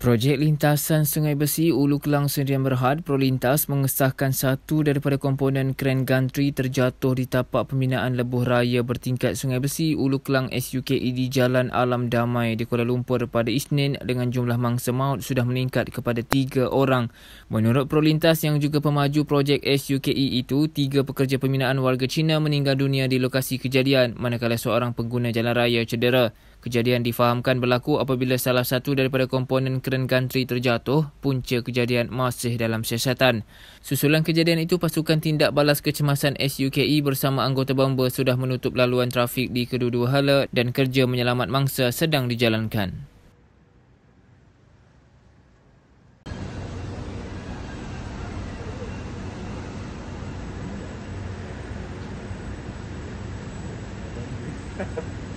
Projek lintasan Sungai Besi Ulu Kelang Sendirian Berhad Prolintas mengesahkan satu daripada komponen kren gantri terjatuh di tapak pembinaan lebuh raya bertingkat Sungai Besi Ulu Kelang SUKE di Jalan Alam Damai di Kuala Lumpur pada Isnin dengan jumlah mangsa maut sudah meningkat kepada tiga orang. Menurut Prolintas yang juga pemaju projek SUKE itu, tiga pekerja pembinaan warga China meninggal dunia di lokasi kejadian manakala seorang pengguna jalan raya cedera. Kejadian difahamkan berlaku apabila salah satu daripada komponen keren gantri terjatuh, punca kejadian masih dalam siasatan. Susulan kejadian itu, pasukan tindak balas kecemasan SUKE bersama anggota bomba sudah menutup laluan trafik di kedua-dua hala dan kerja menyelamat mangsa sedang dijalankan. Thank you.